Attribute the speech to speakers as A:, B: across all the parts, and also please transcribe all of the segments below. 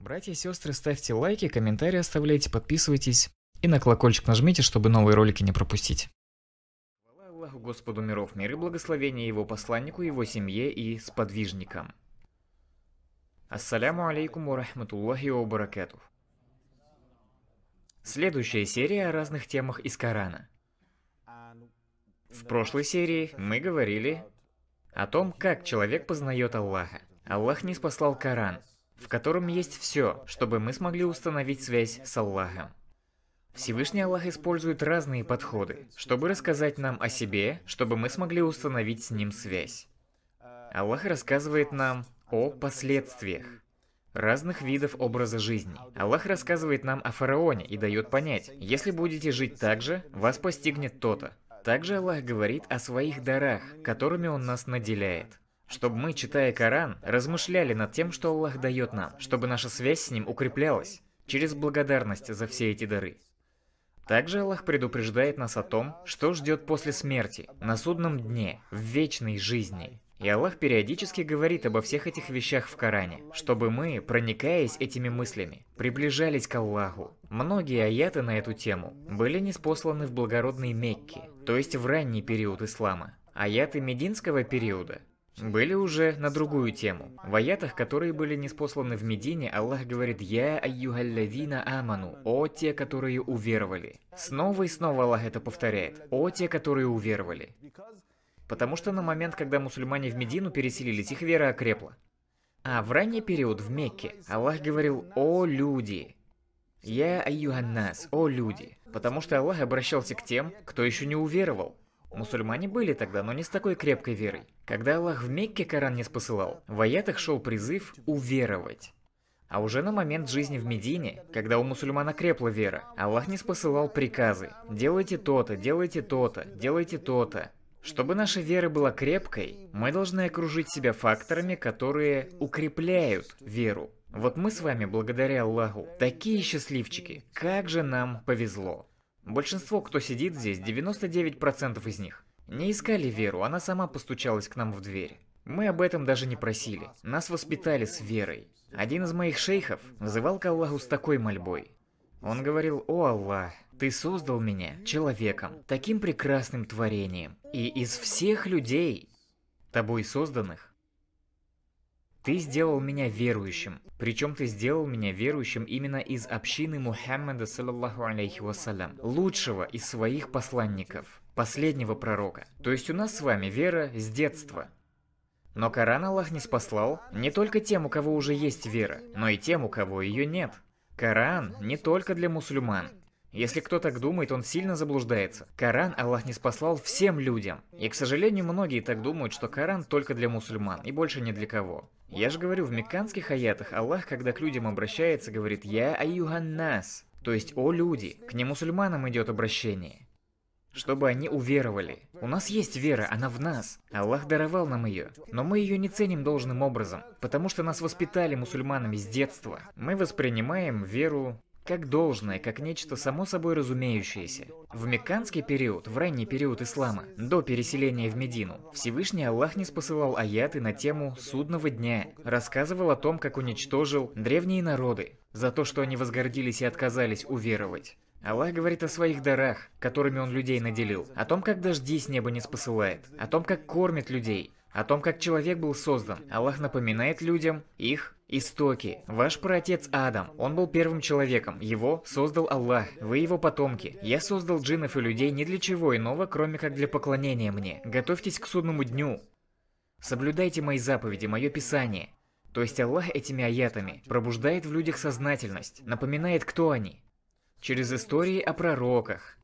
A: Братья и сестры, ставьте лайки, комментарии оставляйте, подписывайтесь и на колокольчик нажмите, чтобы новые ролики не пропустить. Хвала Аллаху Господу миров, мир и благословения его посланнику, его семье и сподвижникам. Ассаляму алейкум ва рахматуллахи Следующая серия о разных темах из Корана. В прошлой серии мы говорили о том, как человек познает Аллаха. Аллах не спасал Коран, в котором есть все, чтобы мы смогли установить связь с Аллахом. Всевышний Аллах использует разные подходы, чтобы рассказать нам о себе, чтобы мы смогли установить с Ним связь. Аллах рассказывает нам о последствиях разных видов образа жизни. Аллах рассказывает нам о фараоне и дает понять, если будете жить так же, вас постигнет то-то. Также Аллах говорит о своих дарах, которыми Он нас наделяет. Чтобы мы, читая Коран, размышляли над тем, что Аллах дает нам, чтобы наша связь с Ним укреплялась через благодарность за все эти дары. Также Аллах предупреждает нас о том, что ждет после смерти, на судном дне, в вечной жизни. И Аллах периодически говорит обо всех этих вещах в Коране, чтобы мы, проникаясь этими мыслями, приближались к Аллаху. Многие аяты на эту тему были неспосланы в благородной Мекке, то есть в ранний период ислама. Аяты мединского периода были уже на другую тему. В аятах, которые были неспосланы в Медине, Аллах говорит «Я айюхаллавина аману» «О те, которые уверовали». Снова и снова Аллах это повторяет «О те, которые уверовали». Потому что на момент, когда мусульмане в Медину переселились, их вера окрепла. А в ранний период в Мекке Аллах говорил «О люди!» «Я айюханнас, о люди!» Потому что Аллах обращался к тем, кто еще не уверовал. Мусульмане были тогда, но не с такой крепкой верой. Когда Аллах в Мекке Коран не спосылал, в аятах шел призыв «уверовать». А уже на момент жизни в Медине, когда у мусульмана крепла вера, Аллах не спосылал приказы «делайте то-то, делайте то-то, делайте то-то». Чтобы наша вера была крепкой, мы должны окружить себя факторами, которые укрепляют веру. Вот мы с вами, благодаря Аллаху, такие счастливчики. Как же нам повезло. Большинство, кто сидит здесь, 99% из них, не искали веру, она сама постучалась к нам в дверь. Мы об этом даже не просили. Нас воспитали с верой. Один из моих шейхов взывал к Аллаху с такой мольбой. Он говорил, «О Аллах, Ты создал меня человеком, таким прекрасным творением, и из всех людей, тобой созданных, ты сделал меня верующим. Причем ты сделал меня верующим именно из общины Мухаммада, саллаллаху алейхи вассалям, лучшего из своих посланников, последнего пророка. То есть у нас с вами вера с детства. Но Коран Аллах не спаслал не только тем, у кого уже есть вера, но и тем, у кого ее нет. Коран не только для мусульман. Если кто так думает, он сильно заблуждается. Коран Аллах не спасал всем людям. И, к сожалению, многие так думают, что Коран только для мусульман и больше ни для кого. Я же говорю, в мекканских аятах Аллах, когда к людям обращается, говорит «Я аюхан нас, то есть «О люди», к немусульманам идет обращение чтобы они уверовали. У нас есть вера, она в нас. Аллах даровал нам ее, но мы ее не ценим должным образом, потому что нас воспитали мусульманами с детства. Мы воспринимаем веру как должное, как нечто само собой разумеющееся. В Мекканский период, в ранний период ислама, до переселения в Медину, Всевышний Аллах не спосылал аяты на тему «Судного дня», рассказывал о том, как уничтожил древние народы, за то, что они возгордились и отказались уверовать. Аллах говорит о своих дарах, которыми Он людей наделил, о том, как дожди с неба не спосылает, о том, как кормит людей, о том, как человек был создан. Аллах напоминает людям их Истоки. Ваш праотец Адам. Он был первым человеком. Его создал Аллах. Вы его потомки. Я создал джиннов и людей не для чего иного, кроме как для поклонения мне. Готовьтесь к судному дню. Соблюдайте мои заповеди, мое писание. То есть Аллах этими аятами пробуждает в людях сознательность, напоминает, кто они. Через истории о пророках.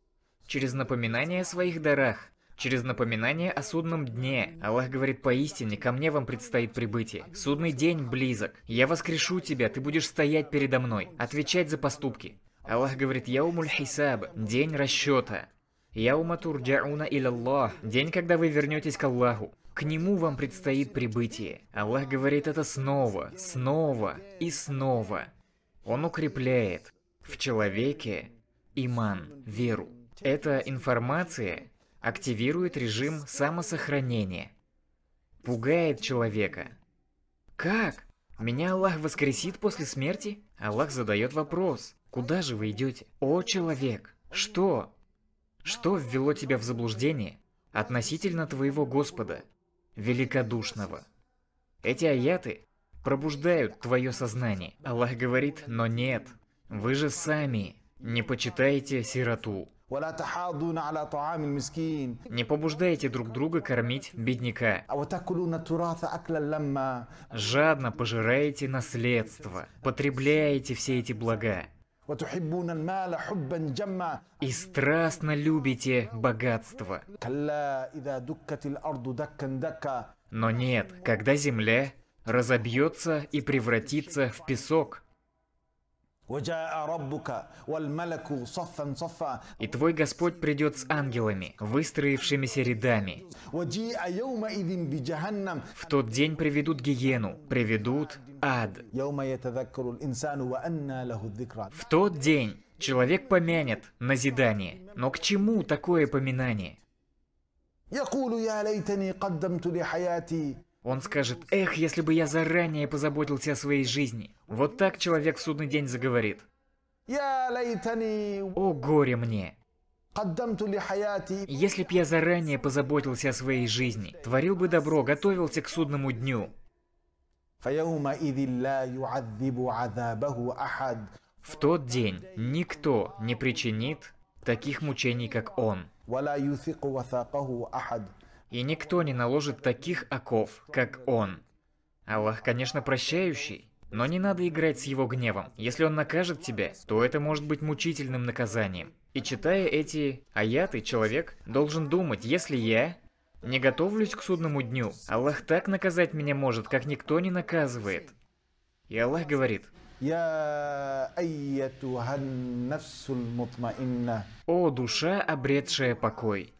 A: Через напоминание о своих дарах через напоминание о судном дне. Аллах говорит, поистине, ко мне вам предстоит прибытие. Судный день близок. Я воскрешу тебя, ты будешь стоять передо мной, отвечать за поступки. Аллах говорит, я умуль хисаб, день расчета. Яума турджауна Аллах, день, когда вы вернетесь к Аллаху. К нему вам предстоит прибытие. Аллах говорит это снова, снова и снова. Он укрепляет в человеке иман, веру. Эта информация активирует режим самосохранения. Пугает человека. Как? Меня Аллах воскресит после смерти? Аллах задает вопрос. Куда же вы идете? О, человек! Что? Что ввело тебя в заблуждение относительно твоего Господа, великодушного? Эти аяты пробуждают твое сознание. Аллах говорит, но нет, вы же сами не почитаете сироту. Не побуждайте друг друга кормить бедняка. «А Жадно пожираете наследство, потребляете все эти блага. И страстно любите богатство. Но нет, когда земля разобьется и превратится в песок, и твой Господь придет с ангелами, выстроившимися рядами. В тот день приведут гиену, приведут ад. В тот день человек помянет назидание. Но к чему такое поминание? Он скажет, эх, если бы я заранее позаботился о своей жизни. Вот так человек в судный день заговорит. О горе мне! Если б я заранее позаботился о своей жизни, творил бы добро, готовился к судному дню. В тот день никто не причинит таких мучений, как он и никто не наложит таких оков, как он. Аллах, конечно, прощающий, но не надо играть с его гневом. Если он накажет тебя, то это может быть мучительным наказанием. И читая эти аяты, человек должен думать, если я не готовлюсь к судному дню, Аллах так наказать меня может, как никто не наказывает. И Аллах говорит, «О душа, обретшая покой,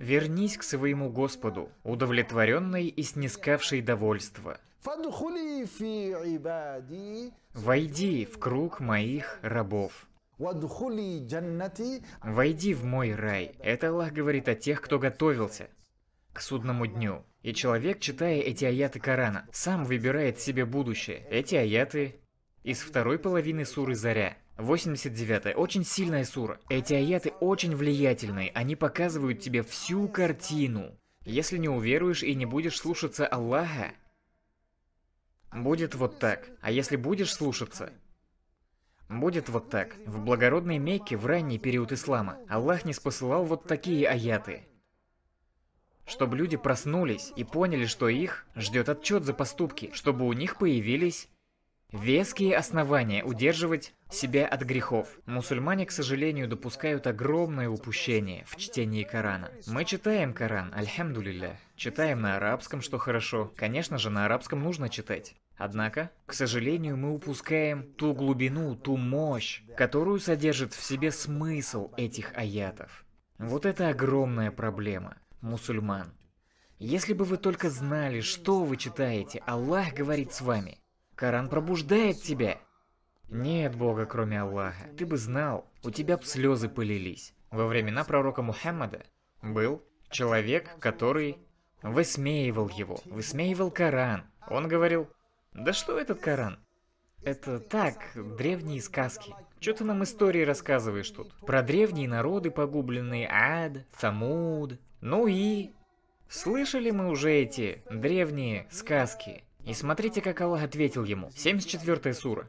A: Вернись к своему Господу, удовлетворенной и снискавшей довольство. Войди в круг моих рабов. Войди в мой рай. Это Аллах говорит о тех, кто готовился к судному дню. И человек, читая эти аяты Корана, сам выбирает себе будущее. Эти аяты из второй половины суры Заря. 89. Очень сильная сура. Эти аяты очень влиятельные, они показывают тебе всю картину. Если не уверуешь и не будешь слушаться Аллаха, будет вот так. А если будешь слушаться, будет вот так. В благородной Мекке в ранний период ислама Аллах не спосылал вот такие аяты. Чтобы люди проснулись и поняли, что их ждет отчет за поступки, чтобы у них появились веские основания удерживать себя от грехов. Мусульмане, к сожалению, допускают огромное упущение в чтении Корана. Мы читаем Коран, альхамдулилля. Читаем на арабском, что хорошо. Конечно же, на арабском нужно читать. Однако, к сожалению, мы упускаем ту глубину, ту мощь, которую содержит в себе смысл этих аятов. Вот это огромная проблема, мусульман. Если бы вы только знали, что вы читаете, Аллах говорит с вами. Коран пробуждает тебя. Нет Бога, кроме Аллаха. Ты бы знал, у тебя б слезы полились. Во времена пророка Мухаммада был человек, который высмеивал его, высмеивал Коран. Он говорил, да что этот Коран? Это так, древние сказки. Что ты нам истории рассказываешь тут? Про древние народы погубленные, Ад, Самуд. Ну и... Слышали мы уже эти древние сказки? И смотрите, как Аллах ответил ему. 74 сура.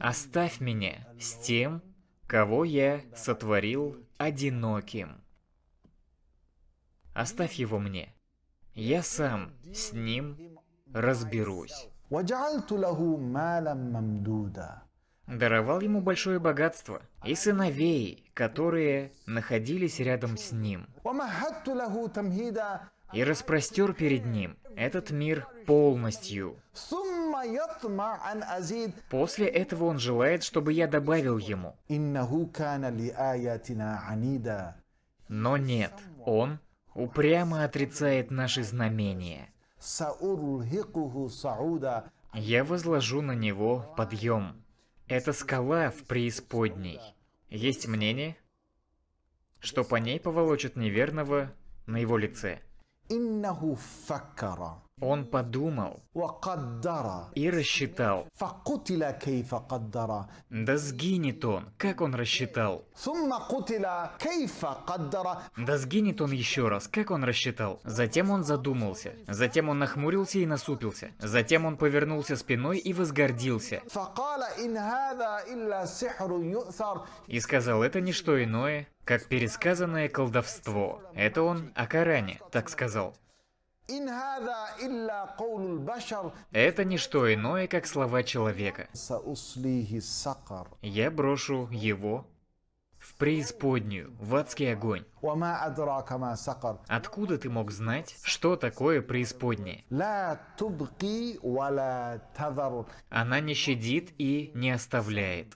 A: «Оставь меня с тем, кого я сотворил одиноким. Оставь его мне. Я сам с ним разберусь». Даровал ему большое богатство и сыновей, которые находились рядом с ним и распростер перед ним этот мир полностью. После этого он желает, чтобы я добавил ему. Но нет, он упрямо отрицает наши знамения. Я возложу на него подъем. Это скала в преисподней. Есть мнение, что по ней поволочат неверного на его лице. إنه فكر Он подумал и рассчитал. Да сгинет он, как он рассчитал. Да сгинет он еще раз, как он рассчитал. Затем он задумался. Затем он нахмурился и насупился. Затем он повернулся спиной и возгордился. И сказал, это не что иное, как пересказанное колдовство. Это он о Коране так сказал. Это не что иное, как слова человека. Я брошу его в преисподнюю, в адский огонь. Откуда ты мог знать, что такое преисподнее? Она не щадит и не оставляет.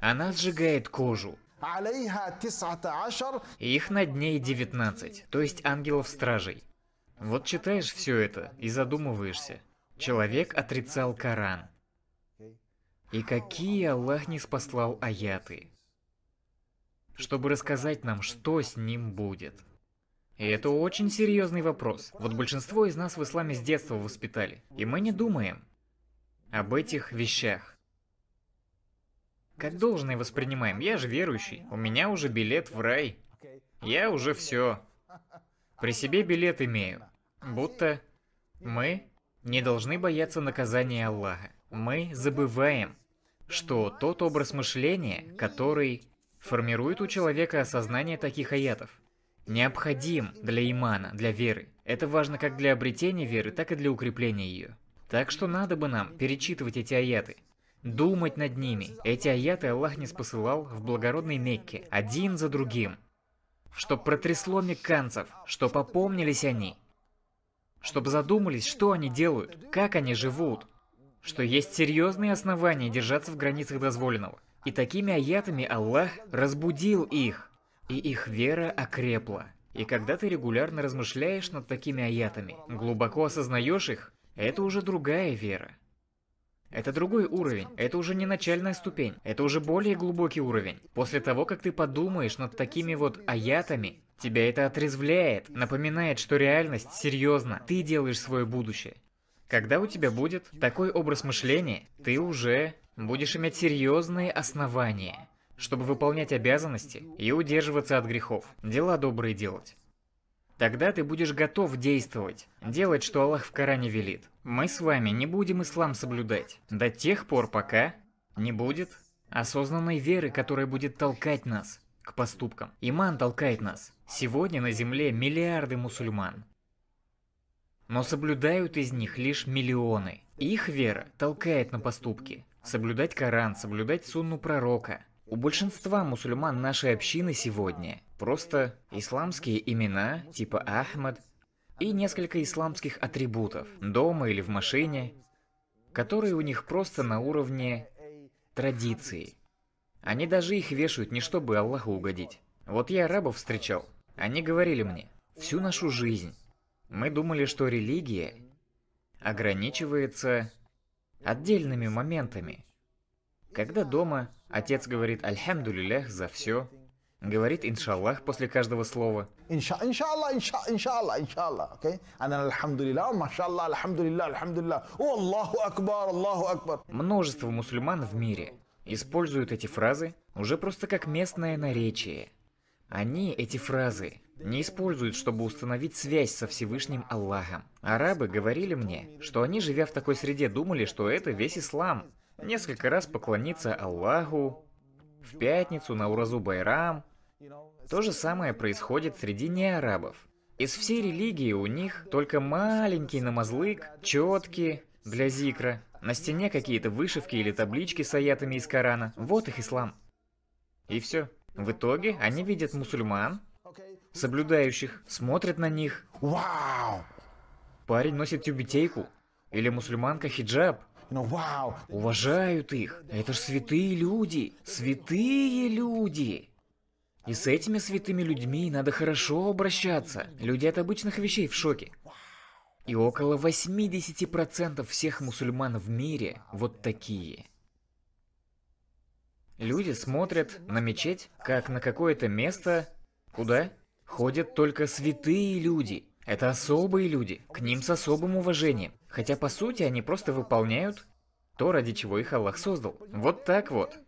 A: Она сжигает кожу, их над ней 19, то есть ангелов-стражей. Вот читаешь все это и задумываешься. Человек отрицал Коран. И какие Аллах не спаслал аяты, чтобы рассказать нам, что с ним будет. И это очень серьезный вопрос. Вот большинство из нас в исламе с детства воспитали, и мы не думаем об этих вещах. Как должное воспринимаем? Я же верующий. У меня уже билет в рай. Я уже все. При себе билет имею. Будто мы не должны бояться наказания Аллаха. Мы забываем, что тот образ мышления, который формирует у человека осознание таких аятов, необходим для имана, для веры. Это важно как для обретения веры, так и для укрепления ее. Так что надо бы нам перечитывать эти аяты, думать над ними. Эти аяты Аллах не спосылал в благородной Мекке, один за другим. Чтоб протрясло мекканцев, что попомнились они. Чтоб задумались, что они делают, как они живут. Что есть серьезные основания держаться в границах дозволенного. И такими аятами Аллах разбудил их, и их вера окрепла. И когда ты регулярно размышляешь над такими аятами, глубоко осознаешь их, это уже другая вера. Это другой уровень, это уже не начальная ступень, это уже более глубокий уровень. После того, как ты подумаешь над такими вот аятами, тебя это отрезвляет, напоминает, что реальность серьезна, ты делаешь свое будущее. Когда у тебя будет такой образ мышления, ты уже будешь иметь серьезные основания, чтобы выполнять обязанности и удерживаться от грехов, дела добрые делать. Тогда ты будешь готов действовать, делать, что Аллах в Коране велит. Мы с вами не будем ислам соблюдать до тех пор, пока не будет осознанной веры, которая будет толкать нас к поступкам. Иман толкает нас. Сегодня на земле миллиарды мусульман. Но соблюдают из них лишь миллионы. Их вера толкает на поступки. Соблюдать Коран, соблюдать сунну пророка. У большинства мусульман нашей общины сегодня Просто исламские имена, типа Ахмад, и несколько исламских атрибутов, дома или в машине, которые у них просто на уровне традиции. Они даже их вешают не чтобы Аллаху угодить. Вот я арабов встречал, они говорили мне, всю нашу жизнь мы думали, что религия ограничивается отдельными моментами. Когда дома отец говорит «Альхамдулилях» за все, Говорит иншаллах после каждого слова. иншаллах, иншаллах, иншаллах, окей? Она алхамдулилла, машаллах, алхамдулилла, алхамдулилла. О, Аллаху акбар, Аллаху акбар. Множество мусульман в мире используют эти фразы уже просто как местное наречие. Они эти фразы не используют, чтобы установить связь со Всевышним Аллахом. Арабы говорили мне, что они, живя в такой среде, думали, что это весь ислам. Несколько раз поклониться Аллаху, в пятницу на Уразу Байрам, то же самое происходит среди неарабов. Из всей религии у них только маленький намазлык, четки для зикра, на стене какие-то вышивки или таблички с аятами из Корана. Вот их ислам. И все. В итоге они видят мусульман, соблюдающих, смотрят на них. Вау! Парень носит тюбетейку. Или мусульманка хиджаб. Ну, Уважают их. Это ж святые люди. Святые люди. И с этими святыми людьми надо хорошо обращаться. Люди от обычных вещей в шоке. И около 80% всех мусульман в мире вот такие. Люди смотрят на мечеть, как на какое-то место, куда ходят только святые люди. Это особые люди, к ним с особым уважением. Хотя по сути они просто выполняют то, ради чего их Аллах создал. Вот так вот.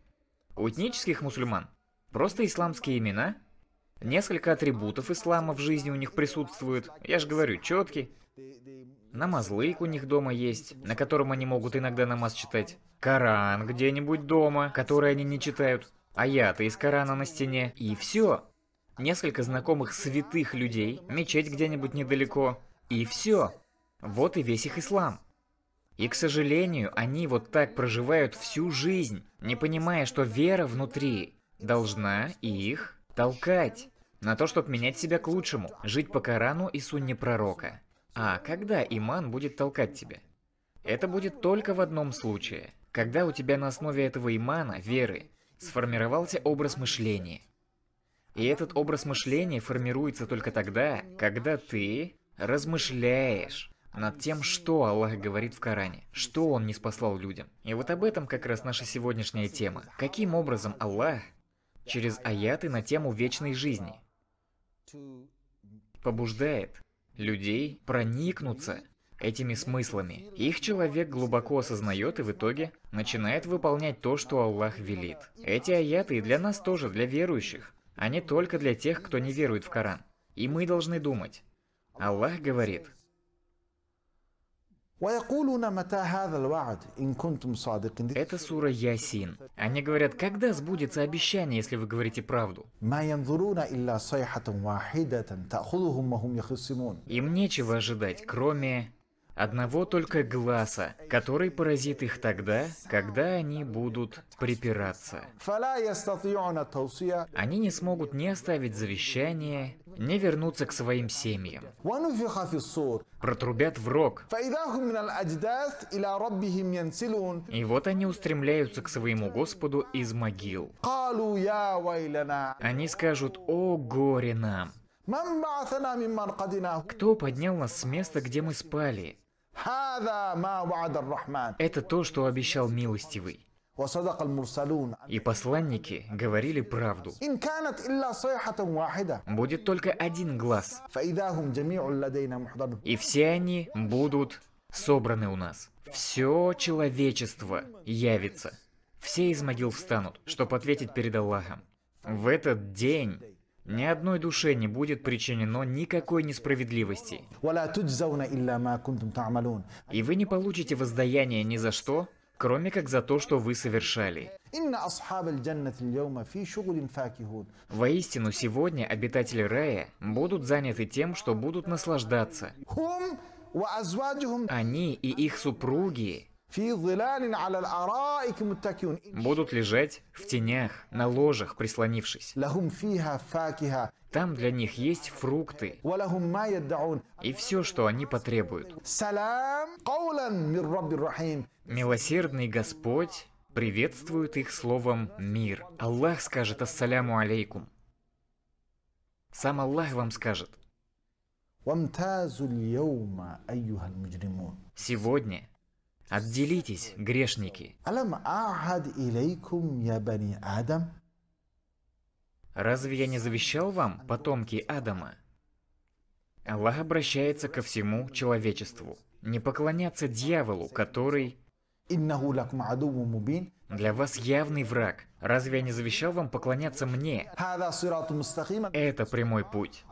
A: У этнических мусульман Просто исламские имена? Несколько атрибутов ислама в жизни у них присутствуют. Я же говорю, четкий. Намазлык у них дома есть, на котором они могут иногда намаз читать. Коран где-нибудь дома, который они не читают. Аяты из Корана на стене. И все. Несколько знакомых святых людей, мечеть где-нибудь недалеко. И все. Вот и весь их ислам. И, к сожалению, они вот так проживают всю жизнь, не понимая, что вера внутри должна их толкать на то, чтобы менять себя к лучшему, жить по Корану и сунне пророка. А когда иман будет толкать тебя? Это будет только в одном случае, когда у тебя на основе этого имана, веры, сформировался образ мышления. И этот образ мышления формируется только тогда, когда ты размышляешь над тем, что Аллах говорит в Коране, что Он не спасал людям. И вот об этом как раз наша сегодняшняя тема. Каким образом Аллах через аяты на тему вечной жизни. Побуждает людей проникнуться этими смыслами. Их человек глубоко осознает и в итоге начинает выполнять то, что Аллах велит. Эти аяты и для нас тоже, для верующих, а не только для тех, кто не верует в Коран. И мы должны думать. Аллах говорит, это сура Ясин. Они говорят, когда сбудется обещание, если вы говорите правду? Им нечего ожидать, кроме одного только глаза, который поразит их тогда, когда они будут припираться. Они не смогут ни оставить завещание, не вернутся к своим семьям. Протрубят в рог. И вот они устремляются к своему Господу из могил. Они скажут, о горе нам. Кто поднял нас с места, где мы спали? Это то, что обещал милостивый. И посланники говорили правду. Будет только один глаз. И все они будут собраны у нас. Все человечество явится. Все из могил встанут, чтобы ответить перед Аллахом. В этот день ни одной душе не будет причинено никакой несправедливости. И вы не получите воздаяние ни за что, кроме как за то, что вы совершали. Воистину, сегодня обитатели рая будут заняты тем, что будут наслаждаться. Они и их супруги будут лежать в тенях, на ложах, прислонившись. Там для них есть фрукты и все, что они потребуют. Милосердный Господь приветствует их словом «мир». Аллах скажет «Ассаляму алейкум». Сам Аллах вам скажет. Сегодня Отделитесь, грешники. Разве я не завещал вам, потомки Адама? Аллах обращается ко всему человечеству. Не поклоняться дьяволу, который... Для вас явный враг. Разве я не завещал вам поклоняться мне? Это прямой путь.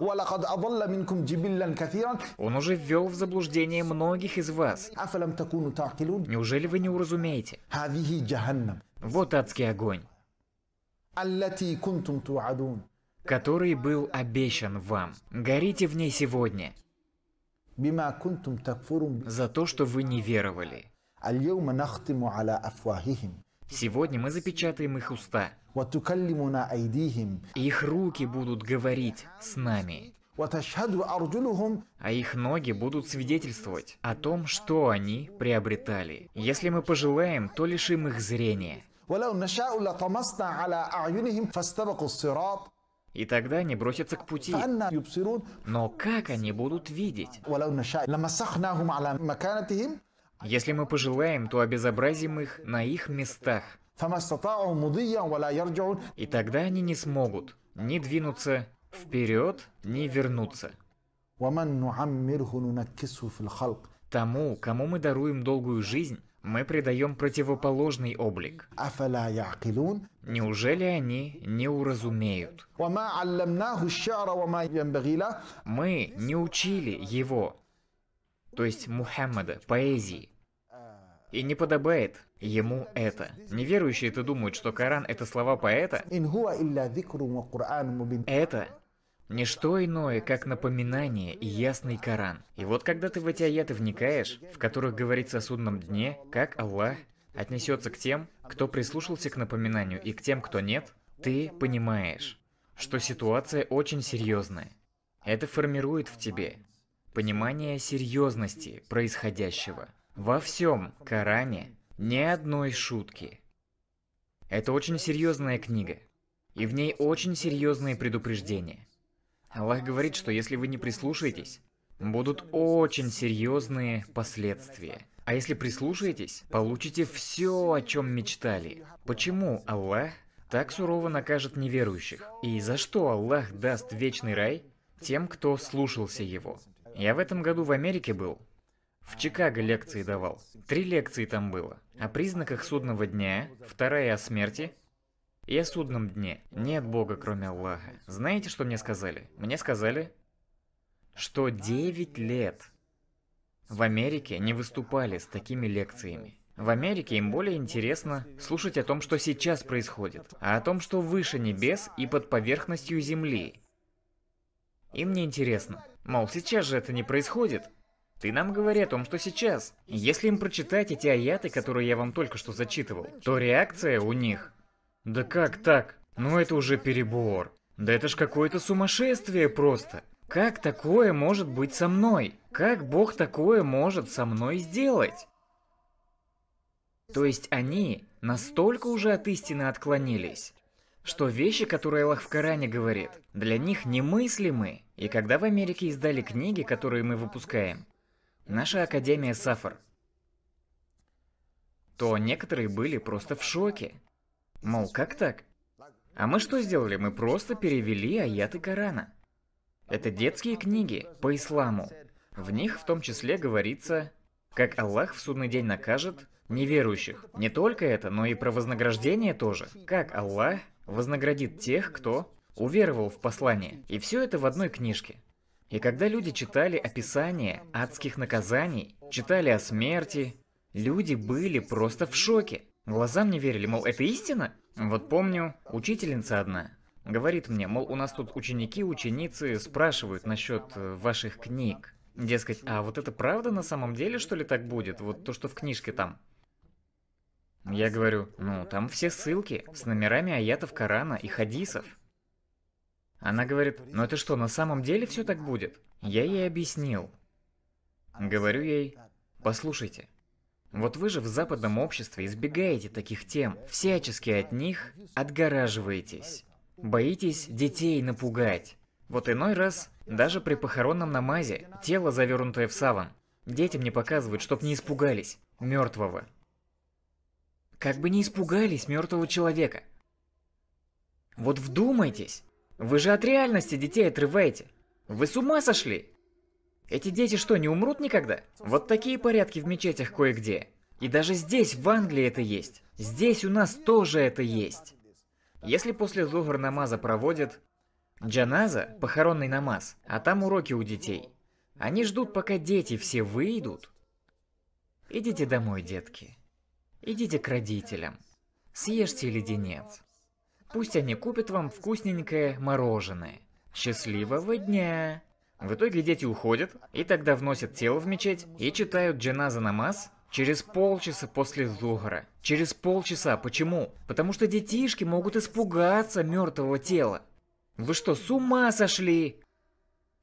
A: Он уже ввел в заблуждение многих из вас. Неужели вы не уразумеете? Вот адский огонь, который был обещан вам. Горите в ней сегодня за то, что вы не веровали. Сегодня мы запечатаем их уста. Их руки будут говорить с нами. А их ноги будут свидетельствовать о том, что они приобретали. Если мы пожелаем, то лишим их зрения. И тогда они бросятся к пути. Но как они будут видеть? Если мы пожелаем, то обезобразим их на их местах. И тогда они не смогут ни двинуться вперед, ни вернуться. Тому, кому мы даруем долгую жизнь, мы придаем противоположный облик. Неужели они не уразумеют? Мы не учили его, то есть Мухаммада, поэзии. И не подобает ему это. Неверующие это думают, что Коран это слова поэта. Это не что иное, как напоминание и ясный Коран. И вот когда ты в эти аяты вникаешь, в которых говорится о судном дне, как Аллах отнесется к тем, кто прислушался к напоминанию, и к тем, кто нет, ты понимаешь, что ситуация очень серьезная. Это формирует в тебе понимание серьезности происходящего. Во всем Коране ни одной шутки. Это очень серьезная книга, и в ней очень серьезные предупреждения. Аллах говорит, что если вы не прислушаетесь, будут очень серьезные последствия. А если прислушаетесь, получите все, о чем мечтали. Почему Аллах так сурово накажет неверующих? И за что Аллах даст вечный рай тем, кто слушался его? Я в этом году в Америке был, в Чикаго лекции давал. Три лекции там было. О признаках судного дня, вторая о смерти и о судном дне. Нет Бога, кроме Аллаха. Знаете, что мне сказали? Мне сказали, что 9 лет в Америке не выступали с такими лекциями. В Америке им более интересно слушать о том, что сейчас происходит, а о том, что выше небес и под поверхностью Земли. Им не интересно. Мол, сейчас же это не происходит, ты нам говори о том, что сейчас. Если им прочитать эти аяты, которые я вам только что зачитывал, то реакция у них... Да как так? Ну это уже перебор. Да это ж какое-то сумасшествие просто. Как такое может быть со мной? Как Бог такое может со мной сделать? То есть они настолько уже от истины отклонились, что вещи, которые Аллах в Коране говорит, для них немыслимы. И когда в Америке издали книги, которые мы выпускаем, наша Академия Сафар, то некоторые были просто в шоке. Мол, как так? А мы что сделали? Мы просто перевели аяты Корана. Это детские книги по исламу. В них в том числе говорится, как Аллах в судный день накажет неверующих. Не только это, но и про вознаграждение тоже. Как Аллах вознаградит тех, кто уверовал в послание. И все это в одной книжке. И когда люди читали описание адских наказаний, читали о смерти, люди были просто в шоке. Глазам не верили, мол, это истина? Вот помню, учительница одна говорит мне, мол, у нас тут ученики, ученицы спрашивают насчет э, ваших книг. Дескать, а вот это правда на самом деле, что ли, так будет? Вот то, что в книжке там. Я говорю, ну, там все ссылки с номерами аятов Корана и хадисов. Она говорит, "Но «Ну это что, на самом деле все так будет? Я ей объяснил. Говорю ей, послушайте, вот вы же в западном обществе избегаете таких тем, всячески от них отгораживаетесь. Боитесь детей напугать. Вот иной раз, даже при похоронном намазе, тело завернутое в саван. Детям не показывают, чтоб не испугались мертвого. Как бы не испугались мертвого человека. Вот вдумайтесь, вы же от реальности детей отрываете. Вы с ума сошли? Эти дети что, не умрут никогда? Вот такие порядки в мечетях кое-где. И даже здесь, в Англии, это есть. Здесь у нас тоже это есть. Если после зугр намаза проводят джаназа, похоронный намаз, а там уроки у детей, они ждут, пока дети все выйдут. Идите домой, детки. Идите к родителям. Съешьте леденец. Пусть они купят вам вкусненькое мороженое. Счастливого дня! В итоге дети уходят, и тогда вносят тело в мечеть и читают джаназа намаз через полчаса после зухара. Через полчаса. Почему? Потому что детишки могут испугаться мертвого тела. Вы что, с ума сошли?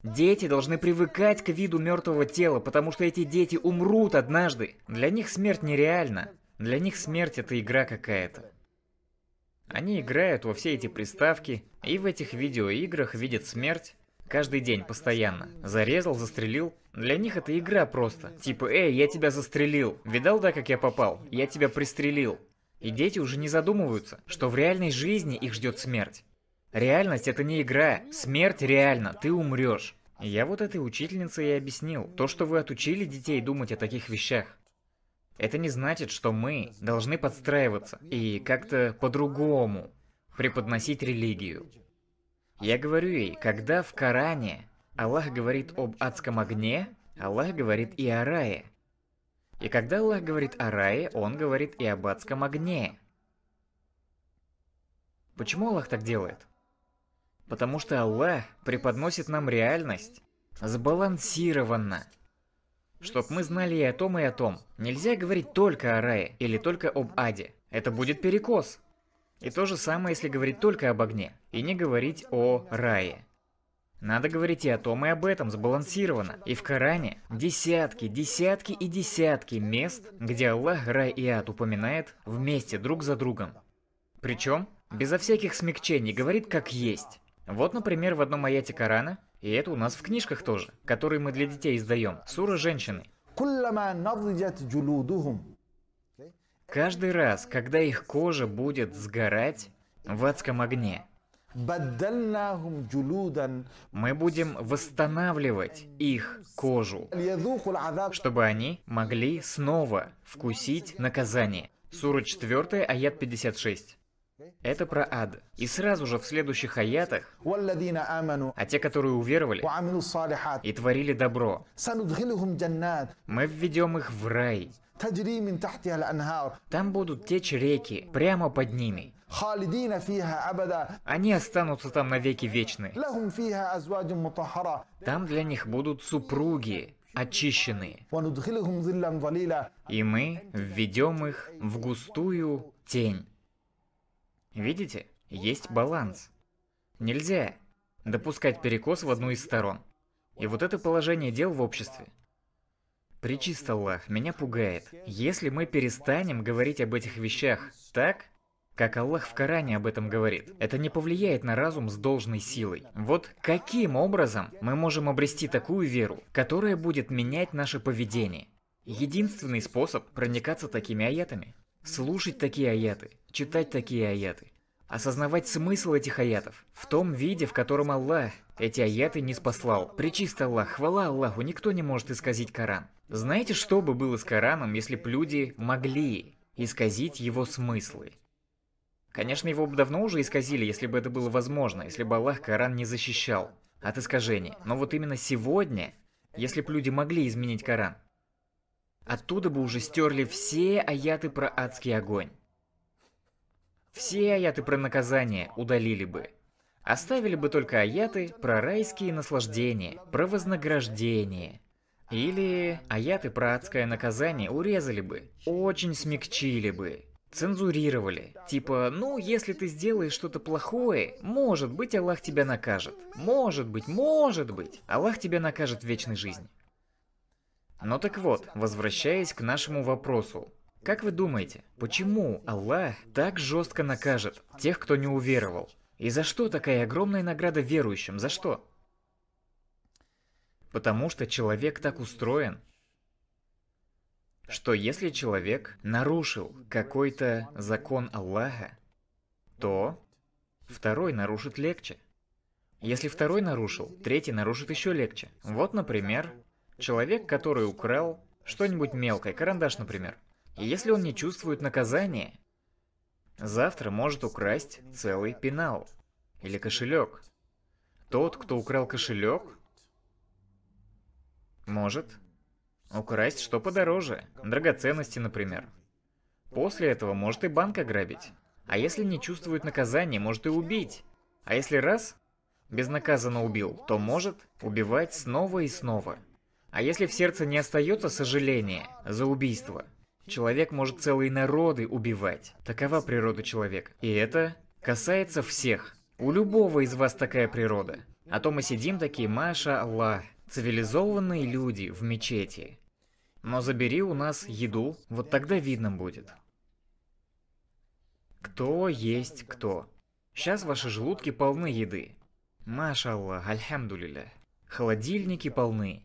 A: Дети должны привыкать к виду мертвого тела, потому что эти дети умрут однажды. Для них смерть нереальна. Для них смерть это игра какая-то. Они играют во все эти приставки и в этих видеоиграх видят смерть каждый день, постоянно. Зарезал, застрелил. Для них это игра просто. Типа, эй, я тебя застрелил. Видал, да, как я попал? Я тебя пристрелил. И дети уже не задумываются, что в реальной жизни их ждет смерть. Реальность это не игра. Смерть реально, ты умрешь. Я вот этой учительнице и объяснил. То, что вы отучили детей думать о таких вещах. Это не значит, что мы должны подстраиваться и как-то по-другому преподносить религию. Я говорю ей, когда в Коране Аллах говорит об адском огне, Аллах говорит и о рае. И когда Аллах говорит о рае, Он говорит и об адском огне. Почему Аллах так делает? Потому что Аллах преподносит нам реальность сбалансированно, Чтоб мы знали и о том, и о том. Нельзя говорить только о рае или только об аде. Это будет перекос. И то же самое, если говорить только об огне и не говорить о рае. Надо говорить и о том, и об этом сбалансировано. И в Коране десятки, десятки и десятки мест, где Аллах, рай и ад упоминает вместе друг за другом. Причем, безо всяких смягчений, говорит как есть. Вот, например, в одном аяте Корана и это у нас в книжках тоже, которые мы для детей издаем. Сура женщины. Каждый раз, когда их кожа будет сгорать в адском огне, мы будем восстанавливать их кожу, чтобы они могли снова вкусить наказание. Сура 4, аят 56. Это про ад. И сразу же в следующих аятах, а те, которые уверовали и творили добро, мы введем их в рай. Там будут течь реки, прямо под ними. Они останутся там навеки вечны. Там для них будут супруги, очищенные. И мы введем их в густую тень. Видите? Есть баланс. Нельзя допускать перекос в одну из сторон. И вот это положение дел в обществе. Причист Аллах, меня пугает. Если мы перестанем говорить об этих вещах так, как Аллах в Коране об этом говорит, это не повлияет на разум с должной силой. Вот каким образом мы можем обрести такую веру, которая будет менять наше поведение? Единственный способ проникаться такими аятами. Слушать такие аяты, читать такие аяты, осознавать смысл этих аятов в том виде, в котором Аллах эти аяты не спаслал. Причист Аллах, хвала Аллаху, никто не может исказить Коран. Знаете, что бы было с Кораном, если бы люди могли исказить его смыслы? Конечно, его бы давно уже исказили, если бы это было возможно, если бы Аллах Коран не защищал от искажений. Но вот именно сегодня, если бы люди могли изменить Коран, Оттуда бы уже стерли все аяты про адский огонь. Все аяты про наказание удалили бы. Оставили бы только аяты про райские наслаждения, про вознаграждение. Или аяты про адское наказание урезали бы, очень смягчили бы, цензурировали. Типа, ну, если ты сделаешь что-то плохое, может быть, Аллах тебя накажет. Может быть, может быть, Аллах тебя накажет в вечной жизни. Но ну так вот, возвращаясь к нашему вопросу. Как вы думаете, почему Аллах так жестко накажет тех, кто не уверовал? И за что такая огромная награда верующим? За что? Потому что человек так устроен, что если человек нарушил какой-то закон Аллаха, то второй нарушит легче. Если второй нарушил, третий нарушит еще легче. Вот, например, Человек, который украл что-нибудь мелкое, карандаш, например. И если он не чувствует наказания, завтра может украсть целый пенал или кошелек. Тот, кто украл кошелек, может украсть что подороже, драгоценности, например. После этого может и банк ограбить. А если не чувствует наказания, может и убить. А если раз безнаказанно убил, то может убивать снова и снова. А если в сердце не остается сожаления за убийство? Человек может целые народы убивать. Такова природа человека. И это касается всех. У любого из вас такая природа. А то мы сидим такие, Маша, Аллах, цивилизованные люди в мечети. Но забери у нас еду, вот тогда видно будет. Кто есть кто. Сейчас ваши желудки полны еды. Маша Аллах, альхамдулиля. Холодильники полны.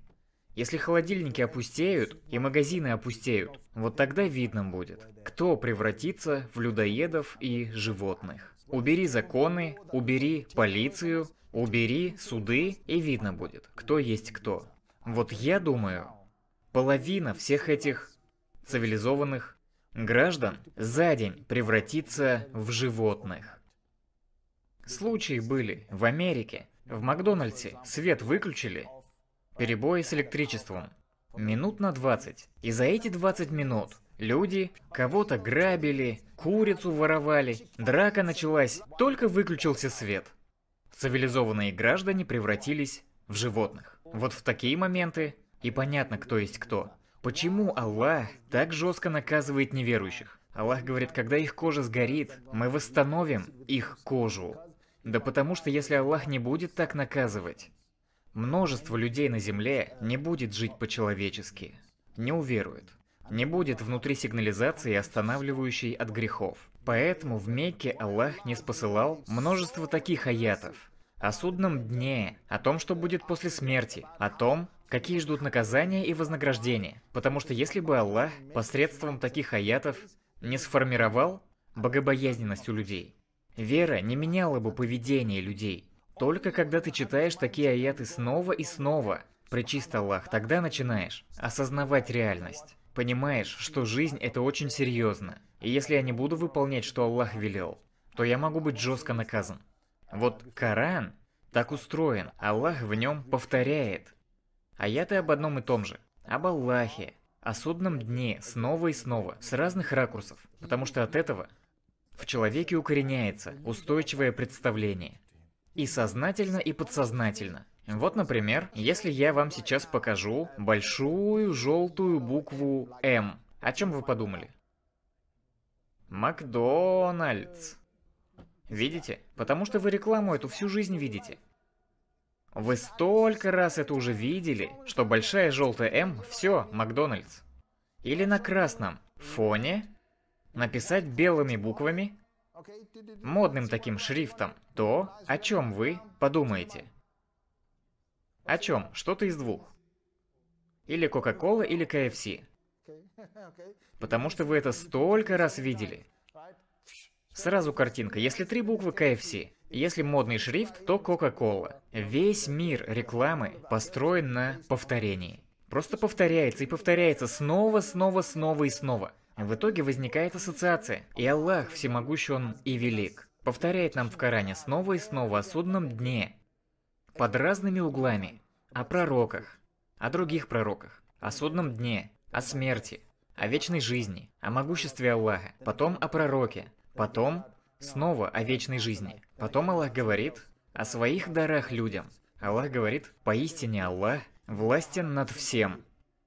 A: Если холодильники опустеют и магазины опустеют, вот тогда видно будет, кто превратится в людоедов и животных. Убери законы, убери полицию, убери суды, и видно будет, кто есть кто. Вот я думаю, половина всех этих цивилизованных граждан за день превратится в животных. Случаи были в Америке. В Макдональдсе свет выключили, Перебои с электричеством. Минут на 20. И за эти 20 минут люди кого-то грабили, курицу воровали, драка началась, только выключился свет. Цивилизованные граждане превратились в животных. Вот в такие моменты и понятно, кто есть кто. Почему Аллах так жестко наказывает неверующих? Аллах говорит, когда их кожа сгорит, мы восстановим их кожу. Да потому что если Аллах не будет так наказывать, Множество людей на Земле не будет жить по-человечески, не уверует, не будет внутри сигнализации, останавливающей от грехов. Поэтому в Мекке Аллах не спосылал множество таких аятов. О судном дне, о том, что будет после смерти, о том, какие ждут наказания и вознаграждения. Потому что если бы Аллах посредством таких аятов не сформировал богобоязненность у людей, вера не меняла бы поведение людей. Только когда ты читаешь такие аяты снова и снова, причист Аллах, тогда начинаешь осознавать реальность. Понимаешь, что жизнь это очень серьезно. И если я не буду выполнять, что Аллах велел, то я могу быть жестко наказан. Вот Коран так устроен, Аллах в нем повторяет. Аяты об одном и том же. Об Аллахе, о судном дне снова и снова, с разных ракурсов, потому что от этого в человеке укореняется устойчивое представление, и сознательно, и подсознательно. Вот, например, если я вам сейчас покажу большую желтую букву «М», о чем вы подумали? Макдональдс. Видите? Потому что вы рекламу эту всю жизнь видите. Вы столько раз это уже видели, что большая желтая М – все, Макдональдс. Или на красном фоне написать белыми буквами модным таким шрифтом то, о чем вы подумаете. О чем? Что-то из двух. Или Coca-Cola или KFC. Потому что вы это столько раз видели. Сразу картинка. Если три буквы KFC, если модный шрифт, то Coca-Cola. Весь мир рекламы построен на повторении. Просто повторяется и повторяется снова, снова, снова и снова. В итоге возникает ассоциация. И Аллах всемогущ Он и велик. Повторяет нам в Коране снова и снова о судном дне. Под разными углами. О пророках. О других пророках. О судном дне. О смерти. О вечной жизни. О могуществе Аллаха. Потом о пророке. Потом снова о вечной жизни. Потом Аллах говорит о своих дарах людям. Аллах говорит, поистине Аллах властен над всем.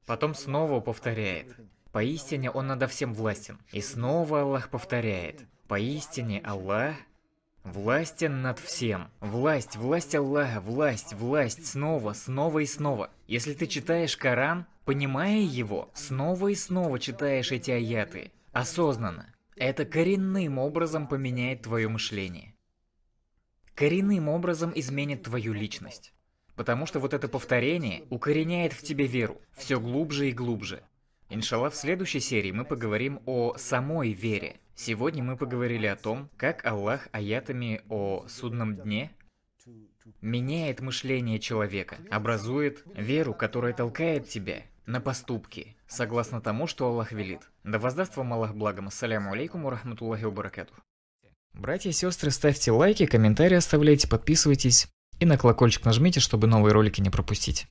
A: Потом снова повторяет, Поистине Он надо всем властен. И снова Аллах повторяет. Поистине Аллах властен над всем. Власть, власть Аллаха, власть, власть, снова, снова и снова. Если ты читаешь Коран, понимая его, снова и снова читаешь эти аяты. Осознанно. Это коренным образом поменяет твое мышление. Коренным образом изменит твою личность. Потому что вот это повторение укореняет в тебе веру все глубже и глубже. Иншалла, в следующей серии мы поговорим о самой вере. Сегодня мы поговорили о том, как Аллах аятами о судном дне меняет мышление человека, образует веру, которая толкает тебя на поступки, согласно тому, что Аллах велит. Да воздаст вам Аллах благом. Ассаляму алейкум, рахматуллахи баракату. Братья и сестры, ставьте лайки, комментарии оставляйте, подписывайтесь и на колокольчик нажмите, чтобы новые ролики не пропустить.